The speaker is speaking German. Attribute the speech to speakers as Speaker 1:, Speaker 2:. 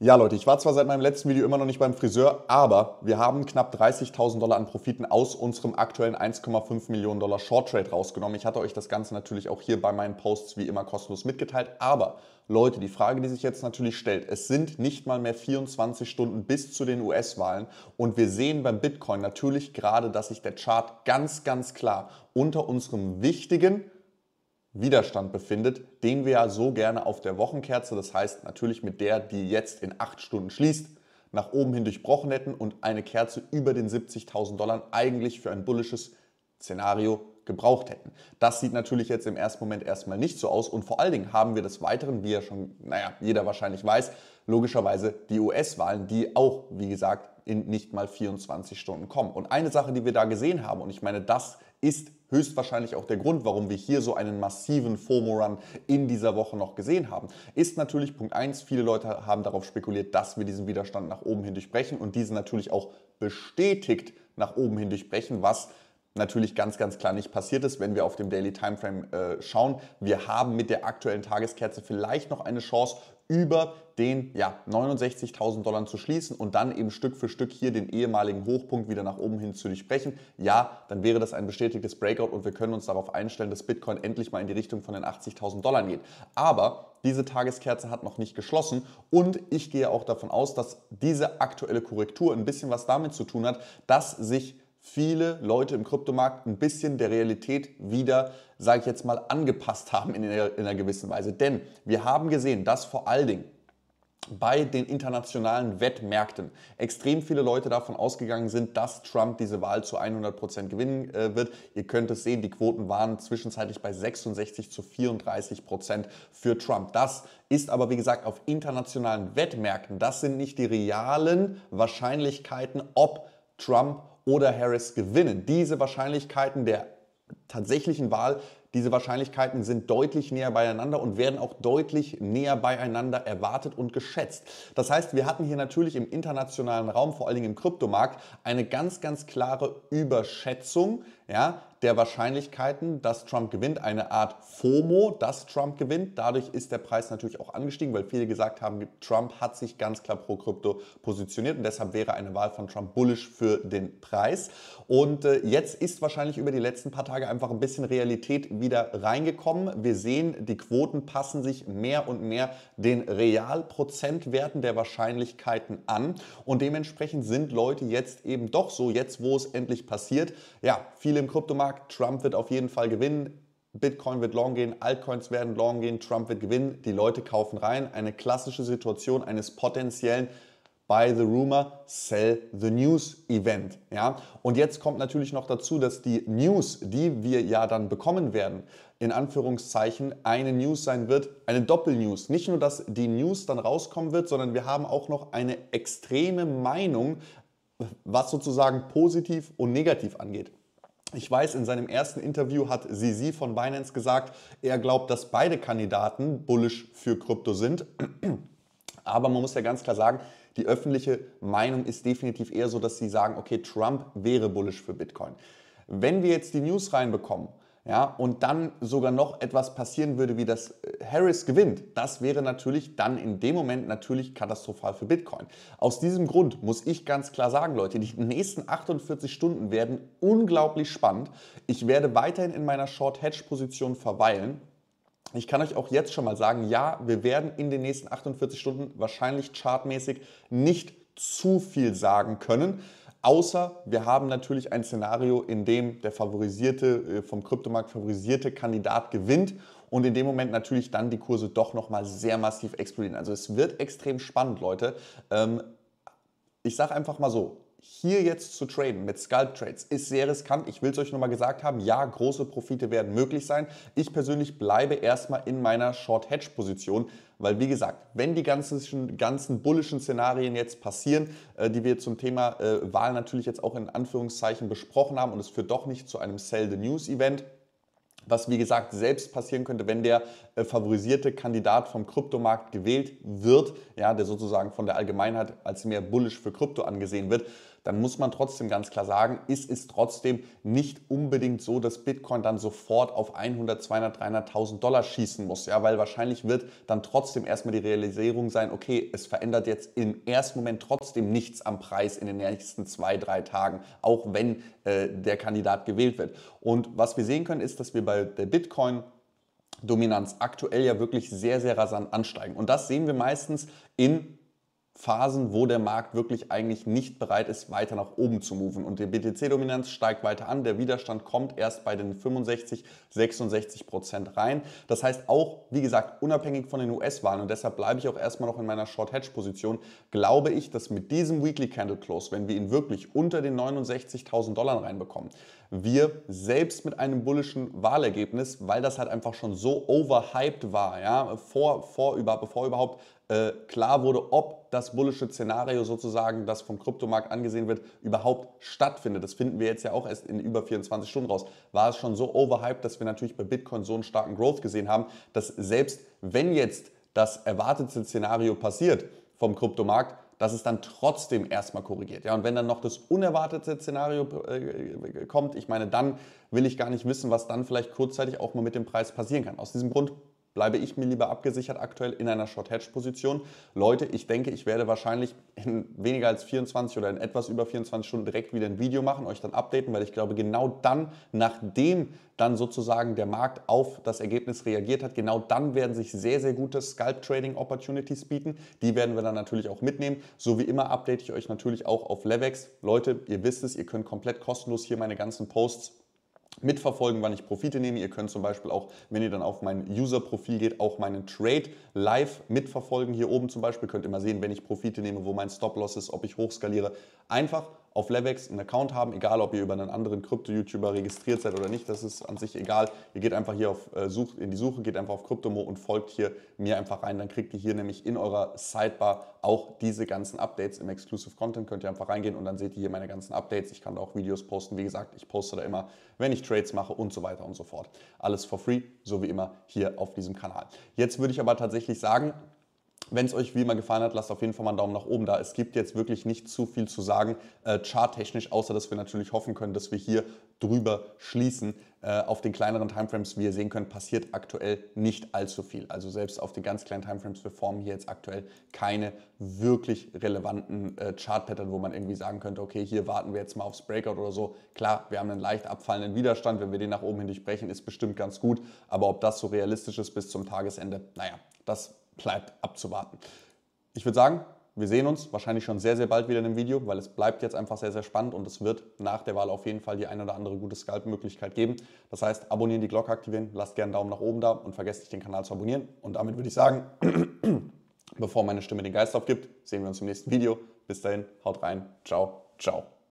Speaker 1: Ja, Leute, ich war zwar seit meinem letzten Video immer noch nicht beim Friseur, aber wir haben knapp 30.000 Dollar an Profiten aus unserem aktuellen 1,5 Millionen Dollar Short Trade rausgenommen. Ich hatte euch das Ganze natürlich auch hier bei meinen Posts wie immer kostenlos mitgeteilt, aber Leute, die Frage, die sich jetzt natürlich stellt, es sind nicht mal mehr 24 Stunden bis zu den US-Wahlen und wir sehen beim Bitcoin natürlich gerade, dass sich der Chart ganz, ganz klar unter unserem wichtigen Widerstand befindet, den wir ja so gerne auf der Wochenkerze, das heißt natürlich mit der, die jetzt in acht Stunden schließt, nach oben hin durchbrochen hätten und eine Kerze über den 70.000 Dollar eigentlich für ein bullisches Szenario gebraucht hätten. Das sieht natürlich jetzt im ersten Moment erstmal nicht so aus und vor allen Dingen haben wir des Weiteren, wie ja schon, naja, jeder wahrscheinlich weiß, logischerweise die US-Wahlen, die auch, wie gesagt, in nicht mal 24 Stunden kommen. Und eine Sache, die wir da gesehen haben, und ich meine, das ist höchstwahrscheinlich auch der Grund, warum wir hier so einen massiven FOMO-Run in dieser Woche noch gesehen haben, ist natürlich Punkt 1, viele Leute haben darauf spekuliert, dass wir diesen Widerstand nach oben hin durchbrechen und diesen natürlich auch bestätigt nach oben hin durchbrechen, was natürlich ganz, ganz klar nicht passiert ist, wenn wir auf dem Daily Timeframe äh, schauen. Wir haben mit der aktuellen Tageskerze vielleicht noch eine Chance, über den ja, 69.000 Dollar zu schließen und dann eben Stück für Stück hier den ehemaligen Hochpunkt wieder nach oben hin zu durchbrechen, ja, dann wäre das ein bestätigtes Breakout und wir können uns darauf einstellen, dass Bitcoin endlich mal in die Richtung von den 80.000 Dollar geht. Aber diese Tageskerze hat noch nicht geschlossen und ich gehe auch davon aus, dass diese aktuelle Korrektur ein bisschen was damit zu tun hat, dass sich viele Leute im Kryptomarkt ein bisschen der Realität wieder, sage ich jetzt mal, angepasst haben in einer, in einer gewissen Weise. Denn wir haben gesehen, dass vor allen Dingen bei den internationalen Wettmärkten extrem viele Leute davon ausgegangen sind, dass Trump diese Wahl zu 100% Prozent gewinnen äh, wird. Ihr könnt es sehen, die Quoten waren zwischenzeitlich bei 66 zu 34% Prozent für Trump. Das ist aber, wie gesagt, auf internationalen Wettmärkten. Das sind nicht die realen Wahrscheinlichkeiten, ob Trump oder Harris gewinnen. Diese Wahrscheinlichkeiten der tatsächlichen Wahl, diese Wahrscheinlichkeiten sind deutlich näher beieinander und werden auch deutlich näher beieinander erwartet und geschätzt. Das heißt, wir hatten hier natürlich im internationalen Raum, vor allen Dingen im Kryptomarkt, eine ganz, ganz klare Überschätzung ja, der Wahrscheinlichkeiten, dass Trump gewinnt, eine Art FOMO, dass Trump gewinnt. Dadurch ist der Preis natürlich auch angestiegen, weil viele gesagt haben, Trump hat sich ganz klar pro Krypto positioniert und deshalb wäre eine Wahl von Trump bullish für den Preis. Und äh, jetzt ist wahrscheinlich über die letzten paar Tage einfach ein bisschen Realität wieder reingekommen. Wir sehen, die Quoten passen sich mehr und mehr den Realprozentwerten der Wahrscheinlichkeiten an und dementsprechend sind Leute jetzt eben doch so, jetzt wo es endlich passiert, ja, viele im Kryptomarkt. Trump wird auf jeden Fall gewinnen. Bitcoin wird long gehen, Altcoins werden long gehen, Trump wird gewinnen, die Leute kaufen rein. Eine klassische Situation eines potenziellen Buy the Rumor, Sell the News Event. Ja? Und jetzt kommt natürlich noch dazu, dass die News, die wir ja dann bekommen werden, in Anführungszeichen eine News sein wird, eine Doppelnews. Nicht nur, dass die News dann rauskommen wird, sondern wir haben auch noch eine extreme Meinung, was sozusagen positiv und negativ angeht. Ich weiß, in seinem ersten Interview hat Sisi von Binance gesagt, er glaubt, dass beide Kandidaten bullish für Krypto sind. Aber man muss ja ganz klar sagen, die öffentliche Meinung ist definitiv eher so, dass sie sagen, okay, Trump wäre bullish für Bitcoin. Wenn wir jetzt die News reinbekommen, ja, und dann sogar noch etwas passieren würde, wie dass äh, Harris gewinnt, das wäre natürlich dann in dem Moment natürlich katastrophal für Bitcoin. Aus diesem Grund muss ich ganz klar sagen, Leute, die nächsten 48 Stunden werden unglaublich spannend. Ich werde weiterhin in meiner Short-Hedge-Position verweilen. Ich kann euch auch jetzt schon mal sagen, ja, wir werden in den nächsten 48 Stunden wahrscheinlich chartmäßig nicht zu viel sagen können. Außer wir haben natürlich ein Szenario, in dem der favorisierte, äh, vom Kryptomarkt favorisierte Kandidat gewinnt und in dem Moment natürlich dann die Kurse doch nochmal sehr massiv explodieren. Also es wird extrem spannend, Leute. Ähm, ich sage einfach mal so, hier jetzt zu traden mit Scalp Trades ist sehr riskant. Ich will es euch nochmal gesagt haben, ja, große Profite werden möglich sein. Ich persönlich bleibe erstmal in meiner Short Hedge Position, weil wie gesagt, wenn die ganzen, ganzen bullischen Szenarien jetzt passieren, äh, die wir zum Thema äh, Wahl natürlich jetzt auch in Anführungszeichen besprochen haben und es führt doch nicht zu einem Sell the News Event, was wie gesagt selbst passieren könnte, wenn der äh, favorisierte Kandidat vom Kryptomarkt gewählt wird, ja, der sozusagen von der Allgemeinheit als mehr bullisch für Krypto angesehen wird, dann muss man trotzdem ganz klar sagen, es ist trotzdem nicht unbedingt so, dass Bitcoin dann sofort auf 100, 200, 300.000 Dollar schießen muss, ja, weil wahrscheinlich wird dann trotzdem erstmal die Realisierung sein, okay, es verändert jetzt im ersten Moment trotzdem nichts am Preis in den nächsten zwei, drei Tagen, auch wenn äh, der Kandidat gewählt wird. Und was wir sehen können, ist, dass wir bei weil der Bitcoin Dominanz aktuell ja wirklich sehr, sehr rasant ansteigen. Und das sehen wir meistens in Phasen, wo der Markt wirklich eigentlich nicht bereit ist, weiter nach oben zu moven. Und die BTC-Dominanz steigt weiter an. Der Widerstand kommt erst bei den 65, 66 Prozent rein. Das heißt auch, wie gesagt, unabhängig von den US-Wahlen und deshalb bleibe ich auch erstmal noch in meiner Short-Hedge-Position, glaube ich, dass mit diesem Weekly Candle Close, wenn wir ihn wirklich unter den 69.000 Dollar reinbekommen, wir selbst mit einem bullischen Wahlergebnis, weil das halt einfach schon so overhyped war, ja, vor, vor, über, bevor überhaupt äh, klar wurde, ob das bullische Szenario sozusagen, das vom Kryptomarkt angesehen wird, überhaupt stattfindet. Das finden wir jetzt ja auch erst in über 24 Stunden raus. War es schon so overhyped, dass wir natürlich bei Bitcoin so einen starken Growth gesehen haben, dass selbst wenn jetzt das erwartete Szenario passiert vom Kryptomarkt, dass es dann trotzdem erstmal korrigiert. Ja, und wenn dann noch das unerwartete Szenario äh, kommt, ich meine, dann will ich gar nicht wissen, was dann vielleicht kurzzeitig auch mal mit dem Preis passieren kann. Aus diesem Grund bleibe ich mir lieber abgesichert aktuell in einer Short-Hedge-Position. Leute, ich denke, ich werde wahrscheinlich in weniger als 24 oder in etwas über 24 Stunden direkt wieder ein Video machen, euch dann updaten, weil ich glaube, genau dann, nachdem dann sozusagen der Markt auf das Ergebnis reagiert hat, genau dann werden sich sehr, sehr gute Scalp-Trading-Opportunities bieten. Die werden wir dann natürlich auch mitnehmen. So wie immer update ich euch natürlich auch auf Levex. Leute, ihr wisst es, ihr könnt komplett kostenlos hier meine ganzen Posts mitverfolgen, wann ich Profite nehme. Ihr könnt zum Beispiel auch, wenn ihr dann auf mein User-Profil geht, auch meinen Trade live mitverfolgen. Hier oben zum Beispiel könnt ihr mal sehen, wenn ich Profite nehme, wo mein Stop-Loss ist, ob ich hochskaliere. Einfach auf Levex einen Account haben, egal ob ihr über einen anderen Krypto-YouTuber registriert seid oder nicht, das ist an sich egal. Ihr geht einfach hier auf, äh, sucht in die Suche, geht einfach auf Kryptomo und folgt hier mir einfach rein. Dann kriegt ihr hier nämlich in eurer Sidebar auch diese ganzen Updates im Exclusive Content. Könnt ihr einfach reingehen und dann seht ihr hier meine ganzen Updates. Ich kann da auch Videos posten. Wie gesagt, ich poste da immer, wenn ich Trades mache und so weiter und so fort. Alles for free, so wie immer hier auf diesem Kanal. Jetzt würde ich aber tatsächlich sagen, wenn es euch wie immer gefallen hat, lasst auf jeden Fall mal einen Daumen nach oben da. Es gibt jetzt wirklich nicht zu viel zu sagen, äh, charttechnisch, außer dass wir natürlich hoffen können, dass wir hier drüber schließen. Äh, auf den kleineren Timeframes, wie ihr sehen könnt, passiert aktuell nicht allzu viel. Also selbst auf den ganz kleinen Timeframes, wir formen hier jetzt aktuell keine wirklich relevanten äh, Chart-Pattern, wo man irgendwie sagen könnte, okay, hier warten wir jetzt mal aufs Breakout oder so. Klar, wir haben einen leicht abfallenden Widerstand. Wenn wir den nach oben hin durchbrechen, ist bestimmt ganz gut. Aber ob das so realistisch ist bis zum Tagesende, naja, das bleibt abzuwarten. Ich würde sagen, wir sehen uns wahrscheinlich schon sehr, sehr bald wieder in einem Video, weil es bleibt jetzt einfach sehr, sehr spannend und es wird nach der Wahl auf jeden Fall die ein oder andere gute skype möglichkeit geben. Das heißt, abonnieren, die Glocke aktivieren, lasst gerne einen Daumen nach oben da und vergesst nicht, den Kanal zu abonnieren. Und damit würde ich sagen, bevor meine Stimme den Geist aufgibt, sehen wir uns im nächsten Video. Bis dahin, haut rein, ciao, ciao.